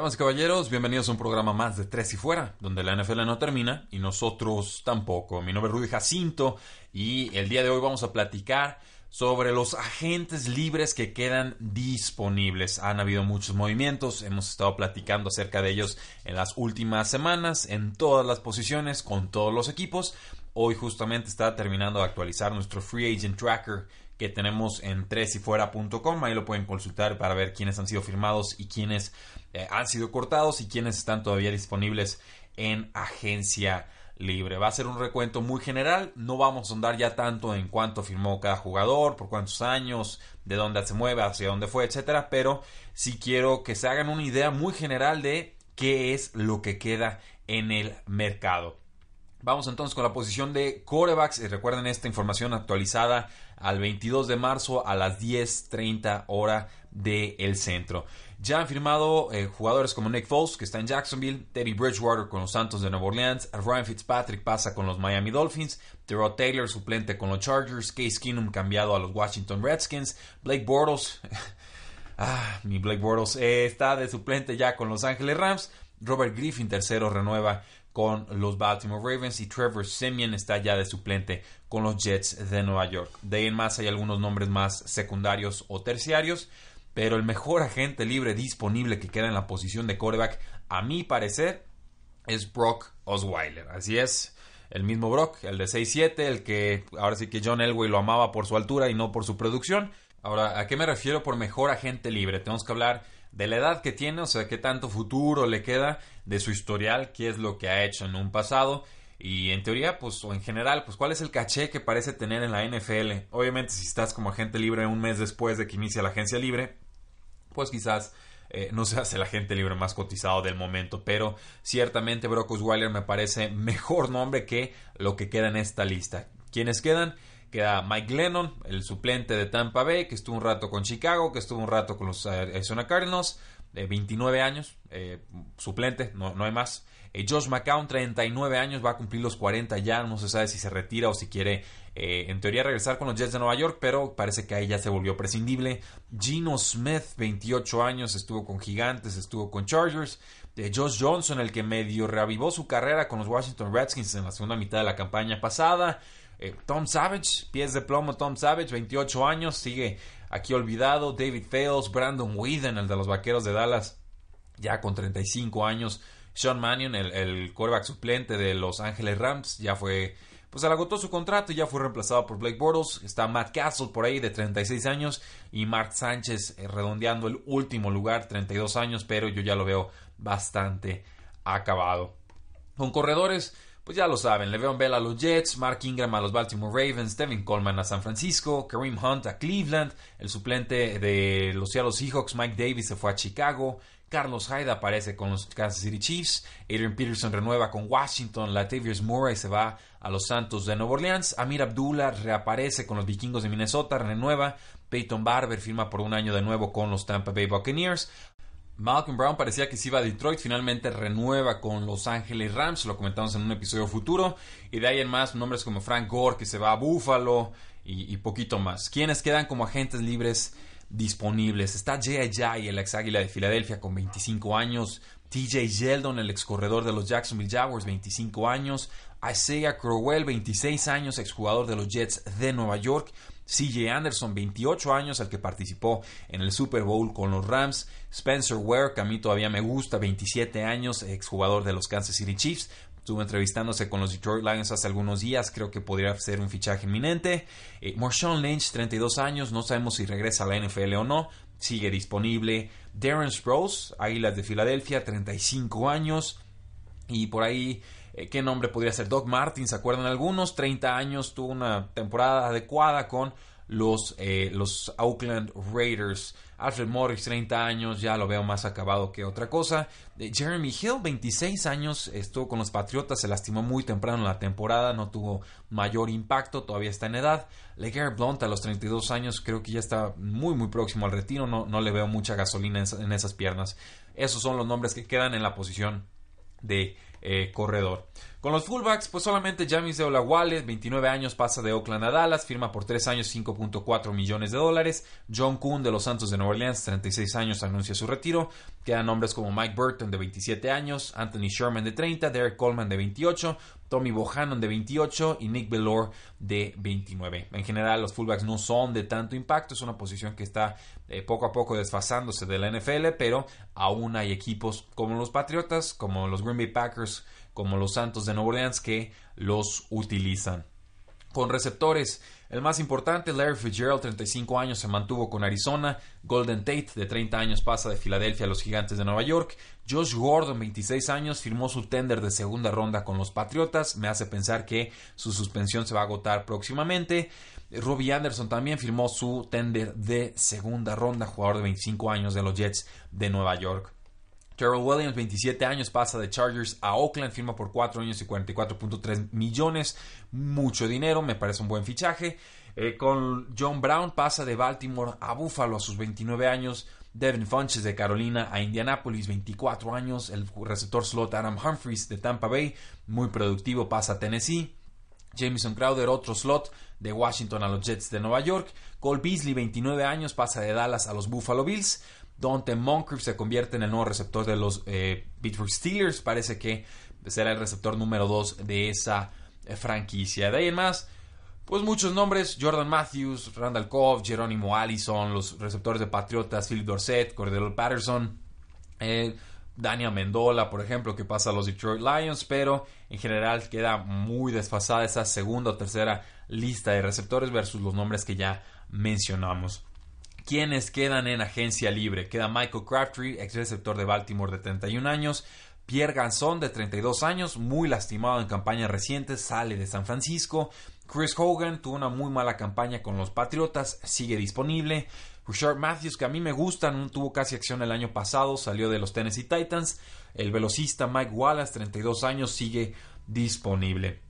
Damas caballeros, bienvenidos a un programa más de Tres y Fuera, donde la NFL no termina y nosotros tampoco. Mi nombre es Rudy Jacinto y el día de hoy vamos a platicar sobre los agentes libres que quedan disponibles. Han habido muchos movimientos, hemos estado platicando acerca de ellos en las últimas semanas, en todas las posiciones, con todos los equipos. Hoy justamente está terminando de actualizar nuestro Free Agent Tracker que tenemos en tresifuera.com Ahí lo pueden consultar para ver quiénes han sido firmados y quiénes eh, han sido cortados y quiénes están todavía disponibles en agencia libre. Va a ser un recuento muy general, no vamos a andar ya tanto en cuánto firmó cada jugador, por cuántos años, de dónde se mueve, hacia dónde fue, etcétera, pero sí quiero que se hagan una idea muy general de qué es lo que queda en el mercado. Vamos entonces con la posición de corebacks y recuerden esta información actualizada al 22 de marzo a las 10.30 hora del el centro. Ya han firmado eh, jugadores como Nick Foles, que está en Jacksonville, Teddy Bridgewater con los Santos de Nueva Orleans, Ryan Fitzpatrick pasa con los Miami Dolphins, Terrell Taylor suplente con los Chargers, Case Keenum cambiado a los Washington Redskins, Blake Bortles, ah, mi Blake Bortles eh, está de suplente ya con los Angeles Rams, Robert Griffin tercero renueva con los Baltimore Ravens y Trevor Simeon está ya de suplente con los Jets de Nueva York. De ahí en más hay algunos nombres más secundarios o terciarios, pero el mejor agente libre disponible que queda en la posición de quarterback, a mi parecer, es Brock Osweiler. Así es, el mismo Brock, el de 6'7, el que ahora sí que John Elway lo amaba por su altura y no por su producción. Ahora, ¿a qué me refiero por mejor agente libre? Tenemos que hablar de la edad que tiene, o sea, qué tanto futuro le queda, de su historial, qué es lo que ha hecho en un pasado. Y en teoría, pues, o en general, pues, ¿cuál es el caché que parece tener en la NFL? Obviamente, si estás como agente libre un mes después de que inicia la agencia libre, pues quizás eh, no seas el agente libre más cotizado del momento. Pero ciertamente Brock Osweiler me parece mejor nombre que lo que queda en esta lista. ¿Quiénes quedan? Queda Mike Lennon, el suplente de Tampa Bay, que estuvo un rato con Chicago, que estuvo un rato con los eh, Arizona Cardinals, de eh, 29 años, eh, suplente, no, no, hay más. Josh McCown, 39 años, va a cumplir los 40 ya, no se sabe si se retira o si quiere, en teoría, regresar con los Jets de Nueva York, pero parece que ahí ya se volvió prescindible. Gino Smith, 28 años, estuvo con Gigantes, estuvo con Chargers. Josh Johnson, el que medio reavivó su carrera con los Washington Redskins en la segunda mitad de la campaña pasada. Eh, Tom Savage, pies de plomo, Tom Savage, 28 años, sigue aquí olvidado. David Fales, Brandon Whedon, el de los Vaqueros de Dallas, ya con 35 años. Sean Mannion, el, el suplente de Los Ángeles Rams, ya fue pues agotó su contrato y ya fue reemplazado por Blake Bortles. Está Matt Castle por ahí de 36 años y Mark Sánchez eh, redondeando el último lugar, 32 años, pero yo ya lo veo bastante acabado. Con corredores, pues ya lo saben, Le'Veon Bell a los Jets, Mark Ingram a los Baltimore Ravens, Devin Coleman a San Francisco, Kareem Hunt a Cleveland, el suplente de los Seattle Seahawks, Mike Davis, se fue a Chicago, Carlos Hyde aparece con los Kansas City Chiefs, Adrian Peterson renueva con Washington, Latavius Murray se va a los Santos de Nueva Orleans, Amir Abdullah reaparece con los Vikingos de Minnesota, renueva, Peyton Barber firma por un año de nuevo con los Tampa Bay Buccaneers, Malcolm Brown parecía que se iba a Detroit, finalmente renueva con Los Ángeles Rams, lo comentamos en un episodio futuro, y de ahí en más nombres como Frank Gore que se va a Buffalo y, poquito más. Quienes quedan como agentes libres disponibles? Está Jay Jay, el ex águila de Filadelfia con 25 años, TJ Yeldon, el ex corredor de los Jacksonville Jaguars, 25 años, Isaiah Crowell, 26 años, exjugador de los Jets de Nueva York, CJ Anderson, 28 años, el que participó en el Super Bowl con los Rams. Spencer Ware, que a mí todavía me gusta, 27 años, exjugador de los Kansas City Chiefs. Estuvo entrevistándose con los Detroit Lions hace algunos días, creo que podría ser un fichaje inminente. Eh, Marshawn Lynch, 32 años, no sabemos si regresa a la NFL o no, sigue disponible. Darren Sproles, Águilas de Filadelfia, 35 años. Y por ahí eh, ¿Qué nombre podría ser? Doc Martin, ¿se acuerdan algunos? 30 años, tuvo una temporada adecuada con los, eh, los Oakland Raiders. Alfred Morris, 30 años, ya lo veo más acabado que otra cosa. Eh, Jeremy Hill, 26 años, estuvo con los Patriotas, se lastimó muy temprano en la temporada, no tuvo mayor impacto, todavía está en edad. LeGarrette Blunt, a los 32 años, creo que ya está muy, muy próximo al retiro, no, no le veo mucha gasolina en esas piernas. Esos son los nombres que quedan en la posición de eh, corredor. Con los fullbacks, pues solamente James de Wallace, 29 años, pasa de Oakland a Dallas, firma por 3 años 5.4 millones de dólares. John Kuhn de los Santos de Nueva Orleans, 36 años, anuncia su retiro. Quedan nombres como Mike Burton de 27 años, Anthony Sherman de 30, Derek Coleman de 28, Tommy Bohannon de 28 y Nick Bellore de 29. En general, los fullbacks no son de tanto impacto, es una posición que está eh, poco a poco desfasándose de la NFL, pero aún hay equipos como los Patriotas, como los Green Bay Packers, como los Santos de Nueva Orleans que los utilizan. Con receptores, el más importante, Larry Fitzgerald, 35 años, se mantuvo con Arizona. Golden Tate, de 30 años, pasa de Filadelfia a los Gigantes de Nueva York. Josh Gordon, 26 años, firmó su tender de segunda ronda con los Patriotas. Me hace pensar que su suspensión se va a agotar próximamente. Ruby Anderson también firmó su tender de segunda ronda, jugador de 25 años de los Jets de Nueva York. Terrell Williams, 27 años, pasa de Chargers a Oakland, firma por 4 años y 44.3 millones. Mucho dinero, me parece un buen fichaje. Eh, con John Brown pasa de Baltimore a Buffalo a sus 29 años. Devin Funches de Carolina a Indianapolis, 24 años. El receptor slot Adam Humphries de Tampa Bay, muy productivo, pasa a Tennessee. Jameson Crowder, otro slot de Washington a los Jets de Nueva York. Cole Beasley, 29 años, pasa de Dallas a los Buffalo Bills. Dante Moncrief se convierte en el nuevo receptor de los eh, Steelers. Parece que será el receptor número 2 de esa eh, franquicia. De ahí en más, pues muchos nombres: Jordan Matthews, Randall Cobb, Jerónimo Allison, los receptores de Patriotas, Philip Dorset, Cordell Patterson, eh, Dania Mendola, por ejemplo, que pasa a los Detroit Lions, pero en general queda muy desfasada esa segunda o tercera lista de receptores versus los nombres que ya mencionamos quienes quedan en agencia libre. Queda Michael Crabtree, ex receptor de Baltimore de 31 años. Pierre Ganson de 32 años, muy lastimado en campañas recientes, sale de San Francisco. Chris Hogan tuvo una muy mala campaña con los Patriotas, sigue disponible. Richard Matthews, que a mí me gusta, no tuvo casi acción el año pasado, salió de los Tennessee Titans. El velocista Mike Wallace, 32 años, sigue disponible.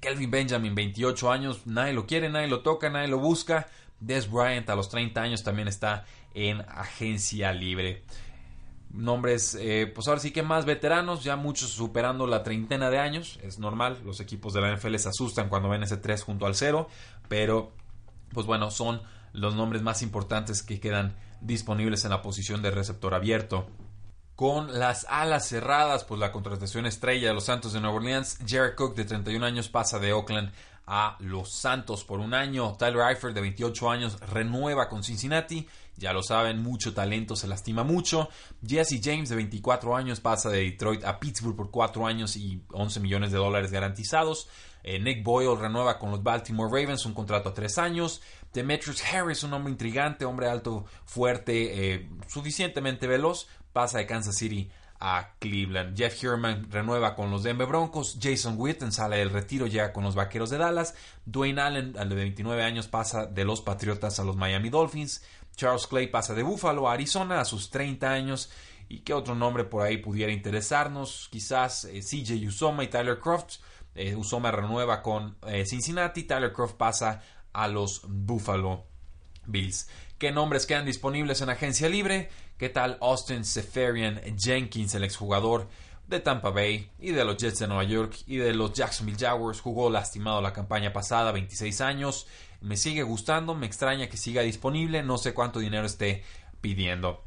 Kelvin Benjamin, 28 años, nadie lo quiere, nadie lo toca, nadie lo busca, Des Bryant a los 30 años también está en agencia libre. Nombres, eh, pues ahora sí que más veteranos, ya muchos superando la treintena de años, es normal, los equipos de la NFL se asustan cuando ven ese 3 junto al 0, pero pues bueno, son los nombres más importantes que quedan disponibles en la posición de receptor abierto. Con las alas cerradas, pues la contratación estrella de los Santos de Nueva Orleans, Jared Cook de 31 años pasa de Oakland a los Santos por un año. Tyler Eifert, de 28 años, renueva con Cincinnati. Ya lo saben, mucho talento, se lastima mucho. Jesse James, de 24 años, pasa de Detroit a Pittsburgh por 4 años y 11 millones de dólares garantizados. Eh, Nick Boyle renueva con los Baltimore Ravens, un contrato a 3 años. Demetrius Harris, un hombre intrigante, hombre alto, fuerte, eh, suficientemente veloz, pasa de Kansas City a Cleveland. Jeff Herman renueva con los Denver Broncos. Jason Witten sale del retiro ya con los Vaqueros de Dallas. Dwayne Allen, al de 29 años, pasa de los Patriotas a los Miami Dolphins. Charles Clay pasa de Buffalo a Arizona a sus 30 años. ¿Y qué otro nombre por ahí pudiera interesarnos? Quizás eh, CJ Usoma y Tyler Croft. Eh, Usoma renueva con eh, Cincinnati. Tyler Croft pasa a los Buffalo Bills. ¿Qué nombres quedan disponibles en agencia libre? ¿Qué tal Austin Seferian Jenkins, el exjugador de Tampa Bay y de los Jets de Nueva York y de los Jacksonville Jaguars? Jugó lastimado la campaña pasada, 26 años. Me sigue gustando, me extraña que siga disponible, no sé cuánto dinero esté pidiendo.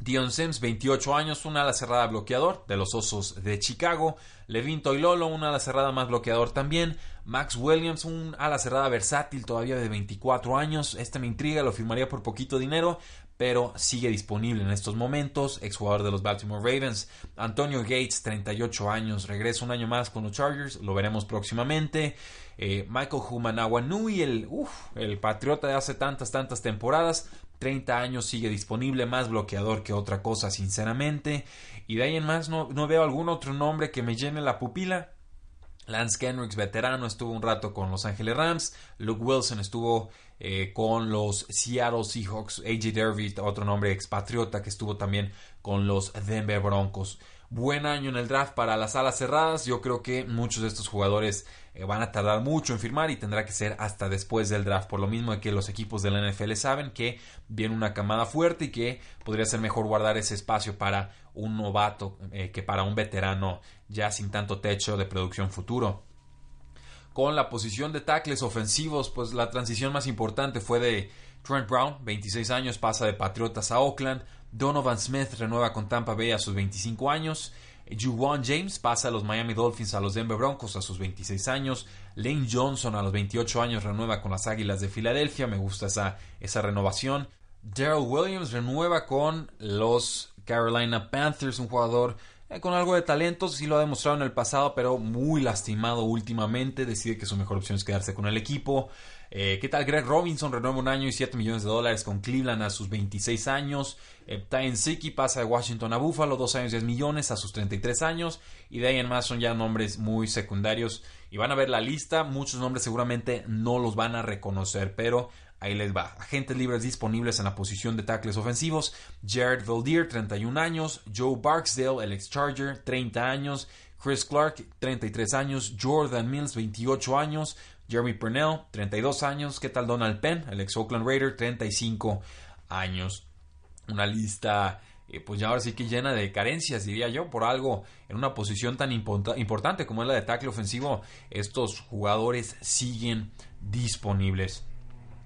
Dion Sims, 28 años, un ala cerrada bloqueador de los Osos de Chicago. Levin Toilolo, un ala cerrada más bloqueador también. Max Williams, un ala cerrada versátil todavía de 24 años. Este me intriga, lo firmaría por poquito dinero, pero sigue disponible en estos momentos. Exjugador de los Baltimore Ravens, Antonio Gates, 38 años, regresa un año más con los Chargers, lo veremos próximamente. Eh, Michael Humanawa Nui, el, el patriota de hace tantas, tantas temporadas, 30 años sigue disponible, más bloqueador que otra cosa, sinceramente. Y de ahí en más no, no veo algún otro nombre que me llene la pupila. Lance Kenricks, veterano, estuvo un rato con Los Ángeles Rams. Luke Wilson estuvo eh, con los Seattle Seahawks, AJ Derby, otro nombre expatriota que estuvo también con los Denver Broncos. Buen año en el draft para las alas cerradas. Yo creo que muchos de estos jugadores eh, van a tardar mucho en firmar y tendrá que ser hasta después del draft. Por lo mismo que los equipos de la NFL saben que viene una camada fuerte y que podría ser mejor guardar ese espacio para un novato eh, que para un veterano ya sin tanto techo de producción futuro con la posición de tackles ofensivos, pues la transición más importante fue de Trent Brown, 26 años, pasa de Patriotas a Oakland. Donovan Smith renueva con Tampa Bay a sus 25 años. Juwan James pasa a los Miami Dolphins a los Denver Broncos a sus 26 años. Lane Johnson a los 28 años renueva con las Águilas de Filadelfia. Me gusta esa, esa renovación. Daryl Williams renueva con los Carolina Panthers, un jugador eh, con algo de talento, sí lo ha demostrado en el pasado, pero muy lastimado últimamente. Decide que su mejor opción es quedarse con el equipo. Eh, ¿Qué tal? Greg Robinson renueva un año y 7 millones de dólares con Cleveland a sus 26 años. Eh, pasa de Washington a Buffalo, 2 años y 10 millones a sus 33 años. Y de ahí en más son ya nombres muy secundarios. Y van a ver la lista, muchos nombres seguramente no los van a reconocer, pero Ahí les va. Agentes libres disponibles en la posición de tackles ofensivos. Jared Valdir, 31 años. Joe Barksdale, el ex-Charger, 30 años. Chris Clark, 33 años. Jordan Mills, 28 años. Jeremy Purnell, 32 años. ¿Qué tal Donald Penn, el ex-Oakland Raider, 35 años? Una lista eh, pues ya ahora sí que llena de carencias, diría yo, por algo en una posición tan importante como es la de tackle ofensivo, estos jugadores siguen disponibles.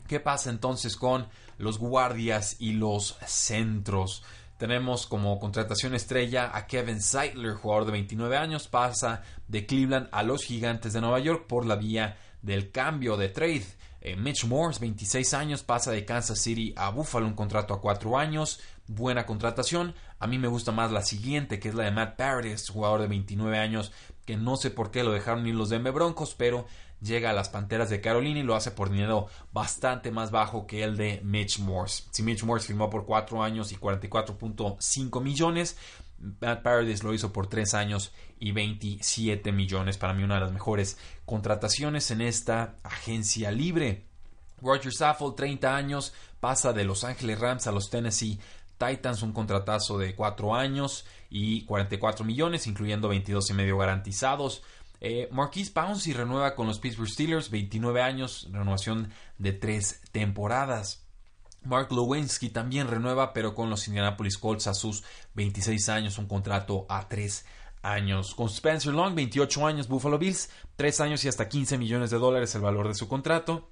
¿Qué pasa entonces con los guardias y los centros? Tenemos como contratación estrella a Kevin Seidler, jugador de 29 años, pasa de Cleveland a los Gigantes de Nueva York por la vía del cambio de trade. Eh, Mitch Morse, 26 años, pasa de Kansas City a Buffalo, un contrato a 4 años, buena contratación. A mí me gusta más la siguiente, que es la de Matt Paredes, jugador de 29 años, que no sé por qué lo dejaron ir los Denver Broncos, pero llega a las Panteras de Carolina y lo hace por dinero bastante más bajo que el de Mitch Morse. Si Mitch Morse firmó por 4 años y 44.5 millones, Matt Paradis lo hizo por 3 años y 27 millones. Para mí una de las mejores contrataciones en esta agencia libre. Roger Saffold, 30 años, pasa de Los Ángeles Rams a los Tennessee Titans, un contratazo de 4 años y 44 millones, incluyendo 22.5 y medio garantizados. Eh, Marquise Pouncey renueva con los Pittsburgh Steelers, 29 años, renovación de tres temporadas. Mark Lewinsky también renueva, pero con los Indianapolis Colts a sus 26 años, un contrato a 3 años. Con Spencer Long, 28 años, Buffalo Bills, 3 años y hasta 15 millones de dólares el valor de su contrato.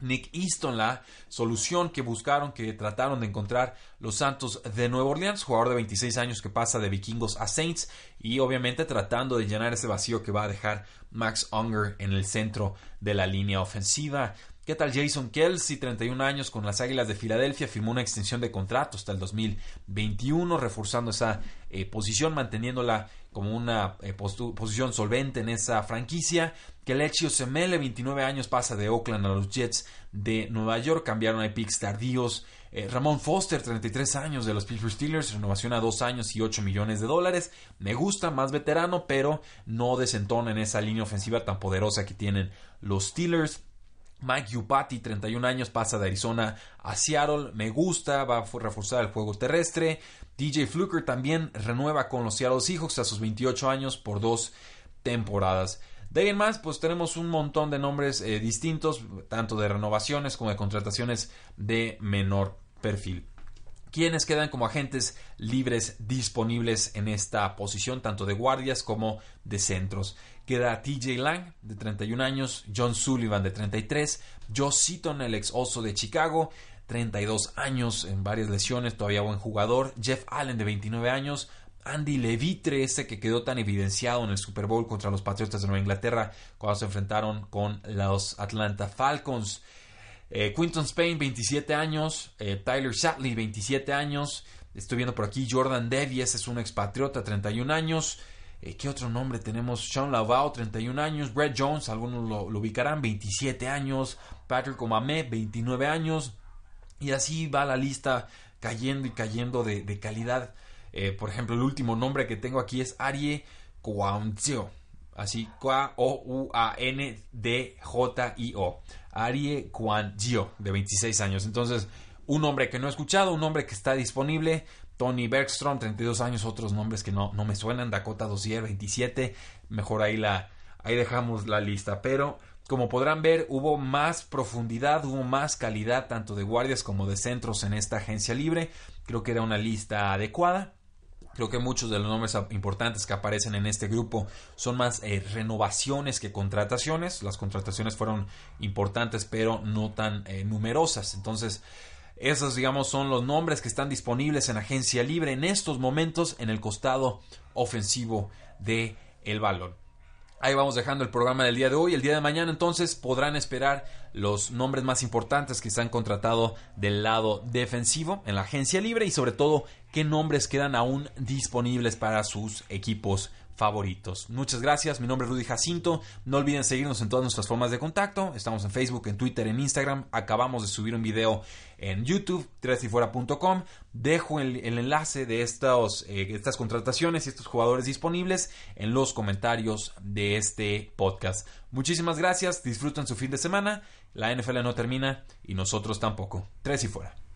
Nick Easton, la solución que buscaron, que trataron de encontrar los Santos de Nueva Orleans, jugador de 26 años que pasa de vikingos a Saints y obviamente tratando de llenar ese vacío que va a dejar Max Unger en el centro de la línea ofensiva. ¿Qué tal Jason Kelsey, 31 años con las Águilas de Filadelfia, firmó una extensión de contrato hasta el 2021, reforzando esa eh, posición, manteniéndola como una eh, posición solvente en esa franquicia. Kelechi Osemele, 29 años, pasa de Oakland a los Jets de Nueva York, cambiaron a picks tardíos. Eh, Ramón Foster, 33 años de los Pittsburgh Steelers, renovación a 2 años y 8 millones de dólares. Me gusta, más veterano, pero no desentona en esa línea ofensiva tan poderosa que tienen los Steelers. Mike Yupati, 31 años, pasa de Arizona a Seattle. Me gusta, va a reforzar el juego terrestre. DJ Fluker también renueva con los Seattle Seahawks a sus 28 años por dos temporadas. De ahí en más, pues tenemos un montón de nombres eh, distintos, tanto de renovaciones como de contrataciones de menor perfil quienes quedan como agentes libres disponibles en esta posición, tanto de guardias como de centros. Queda TJ Lang, de 31 años, John Sullivan, de 33, Joe Seaton, el ex oso de Chicago, 32 años, en varias lesiones, todavía buen jugador, Jeff Allen, de 29 años, Andy Levitre, ese que quedó tan evidenciado en el Super Bowl contra los Patriotas de Nueva Inglaterra cuando se enfrentaron con los Atlanta Falcons. Eh, Quinton Spain, 27 años. Eh, Tyler Shatley, 27 años. Estoy viendo por aquí Jordan Devies, es un expatriota, 31 años. Eh, ¿Qué otro nombre tenemos? Sean Lavao, 31 años. Brett Jones, algunos lo, ubicarán, 27 años. Patrick Omame, 29 años. Y así va la lista cayendo y cayendo de, calidad. por ejemplo, el último nombre que tengo aquí es Arie Coanzeo. Así, K-O-U-A-N-D-J-I-O. Arie Kwan Gio, de 26 años. Entonces, un nombre que no he escuchado, un nombre que está disponible. Tony Bergstrom, 32 años, otros nombres que no, no me suenan. Dakota Dossier, 27. Mejor ahí, la, ahí dejamos la lista. Pero, como podrán ver, hubo más profundidad, hubo más calidad, tanto de guardias como de centros en esta agencia libre. Creo que era una lista adecuada. Creo que muchos de los nombres importantes que aparecen en este grupo son más eh, renovaciones que contrataciones. Las contrataciones fueron importantes, pero no tan eh, numerosas. Entonces, esos, digamos, son los nombres que están disponibles en agencia libre en estos momentos en el costado ofensivo de balón. Ahí vamos dejando el programa del día de hoy. El día de mañana entonces podrán esperar los nombres más importantes que se han contratado del lado defensivo en la agencia libre y sobre todo qué nombres quedan aún disponibles para sus equipos favoritos. Muchas gracias, mi nombre es Rudy Jacinto, no olviden seguirnos en todas nuestras formas de contacto, estamos en Facebook, en Twitter, en Instagram, acabamos de subir un video en YouTube, puntocom. dejo el, enlace de eh, estas contrataciones y estos jugadores disponibles en los comentarios de este podcast. Muchísimas gracias, disfruten su fin de semana, la NFL no termina y nosotros tampoco. Tres y fuera.